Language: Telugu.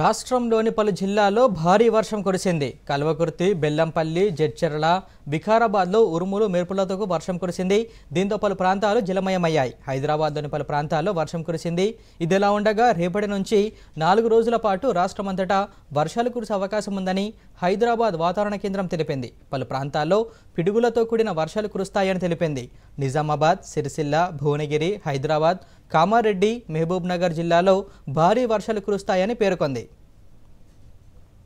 రాష్ట్రంలోని పలు జిల్లాల్లో భారీ వర్షం కురిసింది కల్వకుర్తి బెల్లంపల్లి జడ్చెర్ల వికారాబాద్లో ఉరుములు మెరుపులతో వర్షం కురిసింది దీంతో పలు ప్రాంతాలు జలమయమయ్యాయి హైదరాబాద్లోని పలు ప్రాంతాల్లో వర్షం కురిసింది ఇదిలా ఉండగా రేపటి నుంచి నాలుగు రోజుల పాటు రాష్ట్రమంతటా వర్షాలు కురిసే అవకాశం ఉందని హైదరాబాద్ వాతావరణ కేంద్రం తెలిపింది పలు ప్రాంతాల్లో పిడుగులతో కూడిన వర్షాలు కురుస్తాయని తెలిపింది నిజామాబాద్ సిరిసిల్ల భువనగిరి హైదరాబాద్ కామారెడ్డి మహబూబ్నగర్ జిల్లాలో భారీ వర్షాలు కురుస్తాయని పేర్కొంది